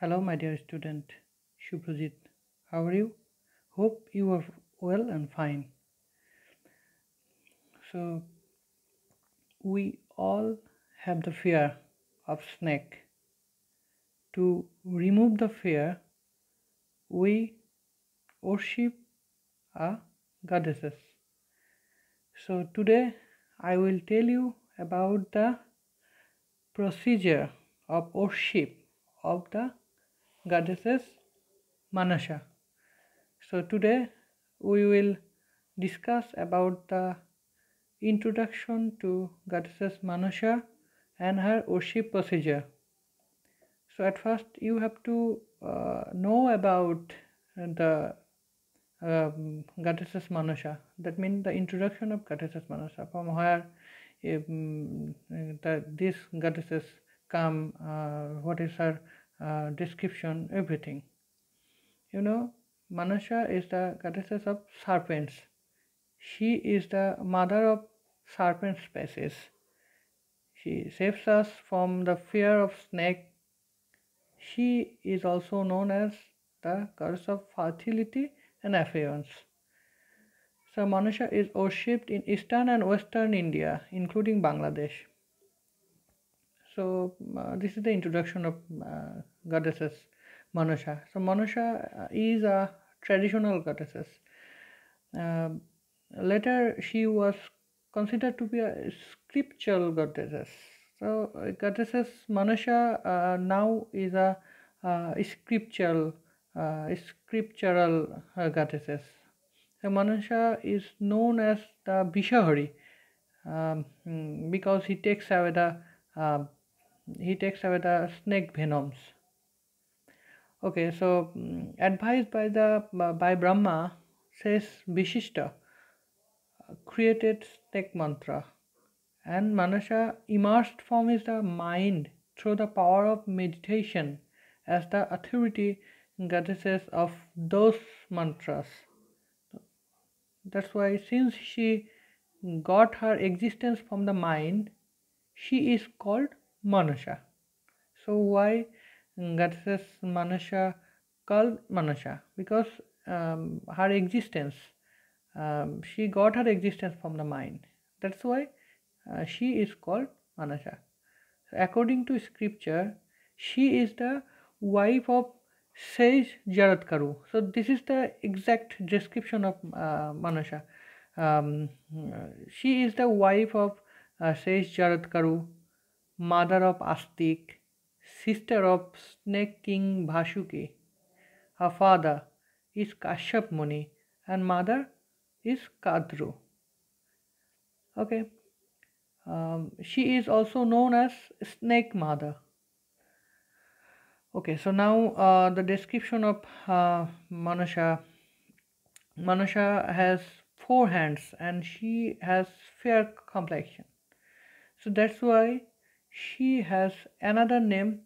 Hello, my dear student Shubhrajit. How are you? Hope you are well and fine. So, we all have the fear of snake. To remove the fear, we worship our goddesses. So, today I will tell you about the procedure of worship of the goddesses Manasha. So today we will discuss about the introduction to goddesses Manasha and her worship procedure. So at first you have to uh, know about the um, goddesses Manasha. That means the introduction of goddesses Manasha from where um, the, goddesses come, uh, what is her uh, description, everything. You know, Manasha is the goddess of serpents. She is the mother of serpent species. She saves us from the fear of snake. She is also known as the goddess of fertility and affluence. So Manasha is worshipped in eastern and western India, including Bangladesh. So uh, this is the introduction of uh, goddesses Manusha. So Manusha uh, is a traditional goddesses. Um, later she was considered to be a scriptural goddesses. So uh, goddesses Manusha uh, now is a uh, scriptural uh, scriptural goddesses. So Manusha is known as the Bishahari um, mm, because he takes away the he takes away the snake venoms okay so mm, advised by the by brahma says vishishta created snake mantra and manasha immersed form is the mind through the power of meditation as the authority goddesses of those mantras that's why since she got her existence from the mind she is called Manasha. So why Gatsas mm, Manasha called Manasha? Because um, her existence, um, she got her existence from the mind. That's why uh, she is called Manasha. So according to scripture, she is the wife of sage Jaratkaru. So this is the exact description of uh, Manasha. Um, uh, she is the wife of uh, sage Jaratkaru mother of Astik, sister of snake king Vasuki. Her father is Kashyap Muni and mother is Kadru. Okay, um, she is also known as Snake Mother. Okay, so now uh, the description of uh, Manasha. Manasha has four hands and she has fair complexion. So that's why she has another name,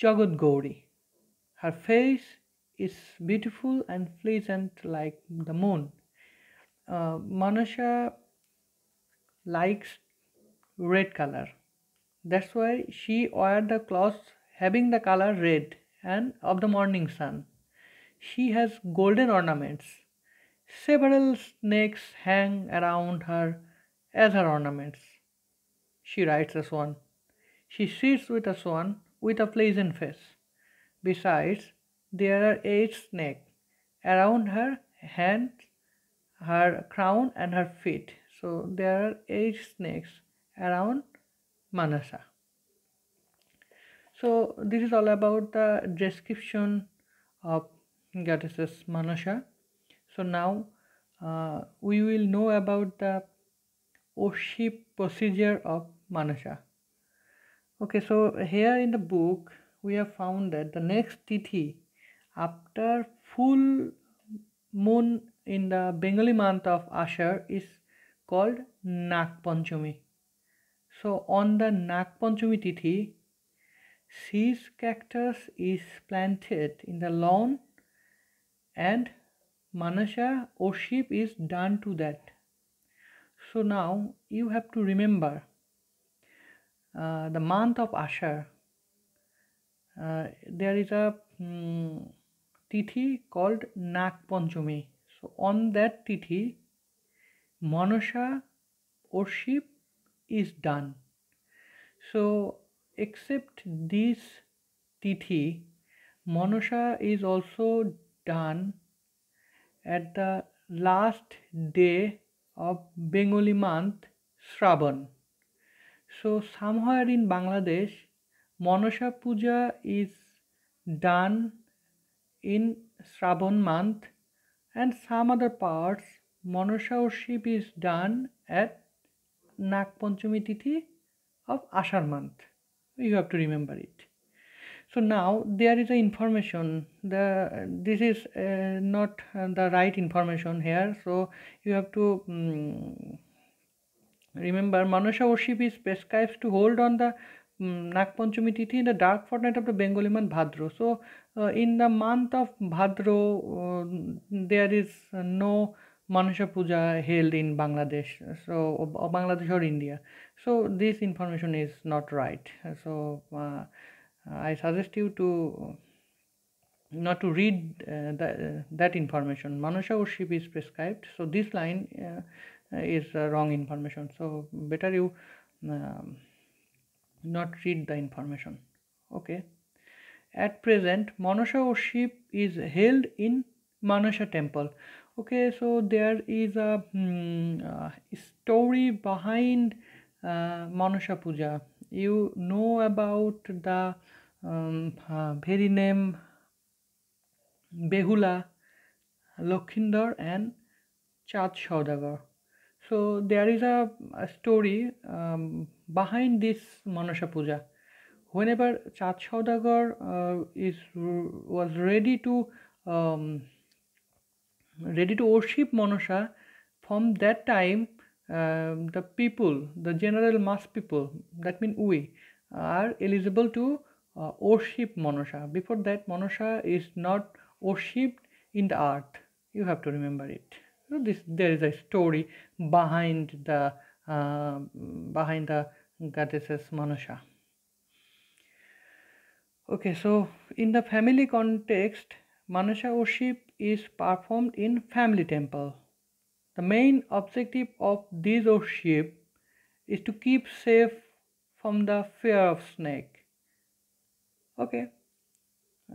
Jagat Gauri. Her face is beautiful and pleasant like the moon. Uh, Manasha likes red color. That's why she wore the clothes having the color red and of the morning sun. She has golden ornaments. Several snakes hang around her as her ornaments. She writes as one. She sits with a swan with a pleasant face. Besides, there are eight snakes around her hands, her crown, and her feet. So there are eight snakes around Manasa. So this is all about the description of goddesses Manasa. So now uh, we will know about the worship procedure of Manasa okay so here in the book we have found that the next tithi after full moon in the Bengali month of Ashar is called Nakponchumi. So on the Nakponchumi Tithi, seeds cactus is planted in the lawn and manasha worship is done to that. So now you have to remember uh, the month of Ashar, uh, there is a um, tithi called Nag Panchami. So on that tithi, Manusha worship is done. So except this tithi, Manusha is also done at the last day of Bengali month Shravan. So, somewhere in Bangladesh, Manasa Puja is done in Shravan month, and some other parts, Manasa worship is done at Nagpanchami Tithi of Ashar month. You have to remember it. So now there is a information. The this is uh, not the right information here. So you have to um, Remember, Manusha worship is prescribed to hold on the um, mm, Nagpanchami Tithi in the dark fortnight of the Bengali month Bhadro. So, uh, in the month of Bhadro, uh, there is uh, no Manusha Puja held in Bangladesh, so or Bangladesh or India. So, this information is not right. So, uh, I suggest you to not to read uh, uh, that information. Manusha worship is prescribed. So this line uh, is wrong information so better you uh, not read the information okay at present manasa worship is held in manasa temple okay so there is a, um, a story behind uh, manasa puja you know about the um, uh, very name behula lokhindar and chad saudagar So there is a, a story um, behind this Manasa Puja. Whenever Chad uh, is was ready to um, ready to worship Manasa, from that time um, the people, the general mass people, that means we, are eligible to uh, worship Manasa. Before that, Manasa is not worshipped in the earth. You have to remember it. so this there is a story behind the uh, behind the goddesses manusha okay so in the family context manusha worship is performed in family temple the main objective of this worship is to keep safe from the fear of snake okay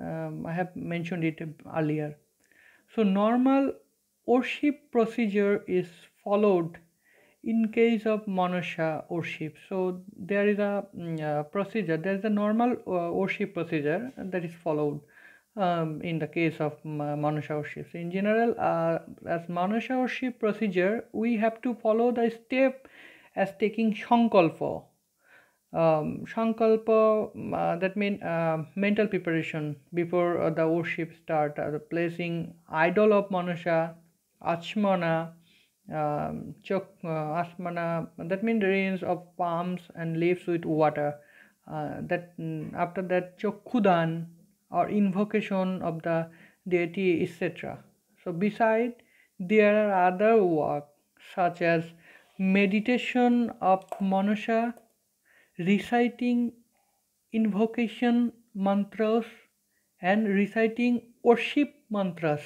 um, i have mentioned it earlier so normal worship procedure is followed in case of Manasha worship. So there is a mm, uh, procedure, there is a normal uh, worship procedure that is followed um, in the case of Manasha uh, worship. So in general, uh, as Manasha worship procedure, we have to follow the step as taking Shankalpa. Um, shankalpa, mm, uh, that means uh, mental preparation before the worship start, placing idol of Manasha, Ashmana, um, chok, uh, that means rains of palms and leaves with water. Uh, that mm, after that Chokkudan or invocation of the deity, etc. So beside there are other work such as meditation of Manusha, reciting invocation mantras and reciting worship mantras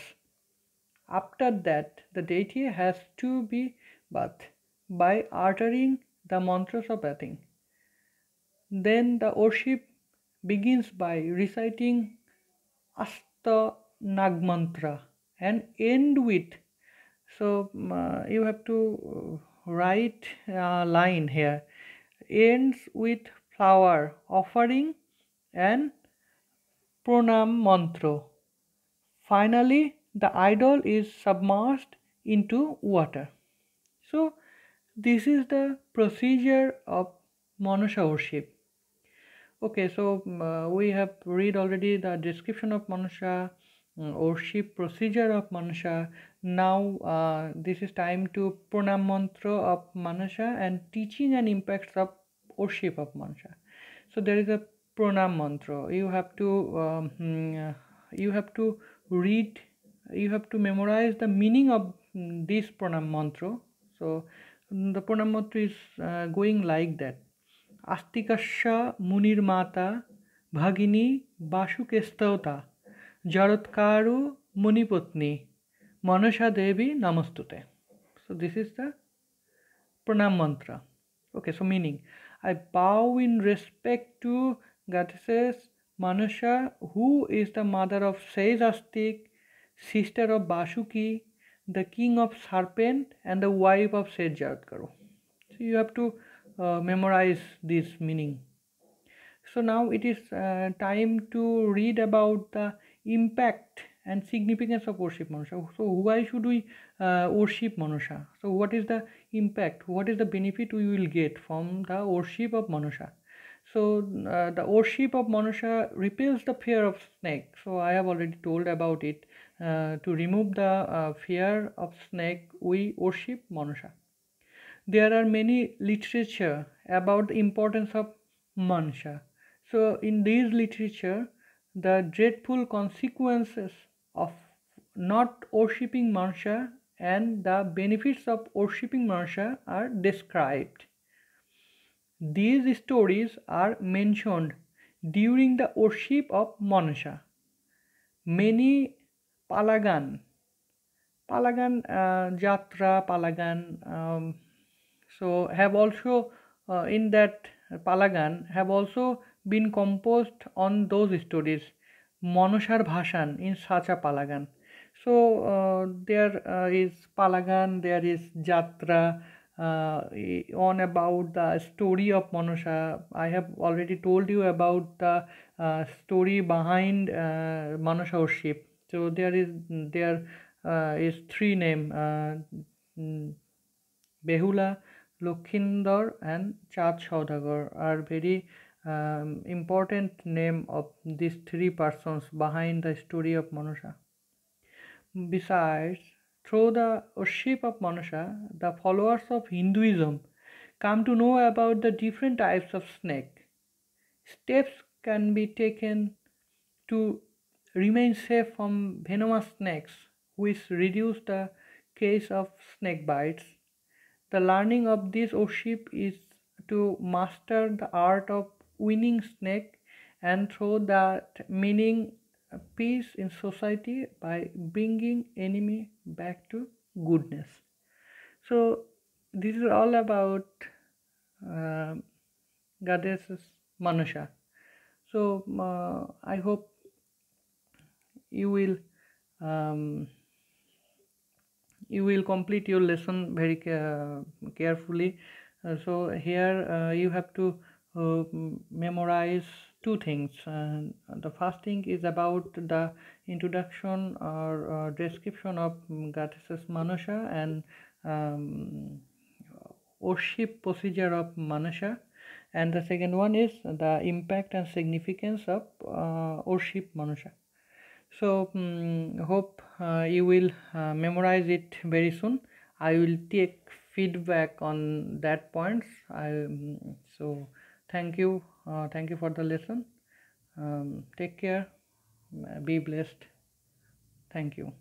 after that, the deity has to be bathed by uttering the mantras of bathing. Then the worship begins by reciting Asta Nag mantra and end with. So uh, you have to uh, write a line here. Ends with flower offering and pranam mantra. Finally, the idol is submerged into water. So this is the procedure of Manusha worship. Okay, so mm, uh, we have read already the description of Manusha mm, worship procedure of Manusha. Now uh, this is time to pranam mantra of Manusha and teaching and impacts of worship of Manusha. So there is a pranam mantra. You have to um, mm, uh, you have to read you have to memorize the meaning of mm, this pranam mantra so mm, the pranam mantra is uh, going like that astikasya munirmata bhagini vasukestauta jaratkaru muniputni manasha devi namastute so this is the pranam mantra okay so meaning i bow in respect to goddesses manasha who is the mother of sage astik sister of Basuki, the king of serpent, and the wife of Sejjadkaru. So you have to uh, memorize this meaning. So now it is uh, time to read about the impact and significance of worship Manusha. So why should we uh, worship Manusha? So what is the impact? What is the benefit we will get from the worship of Manusha? So uh, the worship of Manusha repels the fear of snake. So I have already told about it. Uh, to remove the uh, fear of snake, we worship Manusha. There are many literature about the importance of Manusha. So in these literature, the dreadful consequences of not worshipping Manusha and the benefits of worshipping Manusha are described. These stories are mentioned during the worship of Manusha. Many পালাগান পালাগান যাত্রা পালাগান so have also in that পালাগান have also been composed on those stories মনসার ভাষান in such a পালাগান so there is পালাগান there is যাত্রা on about the story of Manasa I have already told you about the story behind Manasa or so there is there uh, is three name uh, mm, behula lokhinder and chad are very um, important name of these three persons behind the story of manusha besides through the worship of manusha the followers of hinduism come to know about the different types of snake steps can be taken to remain safe from venomous snakes, which reduce the case of snake bites. The learning of this worship is to master the art of winning snake and through that meaning peace in society by bringing enemy back to goodness. So this is all about uh, Manusha. So uh, I hope you will um, you will complete your lesson very carefully uh, so here uh, you have to uh, memorize two things the first thing is about the introduction or uh, description of Gattes's Manusha and um, worship procedure of Manusha and the second one is the impact and significance of uh, worship Manusha so um, hope uh, you will uh, memorize it very soon i will take feedback on that points i um, so thank you uh, thank you for the lesson um, take care be blessed thank you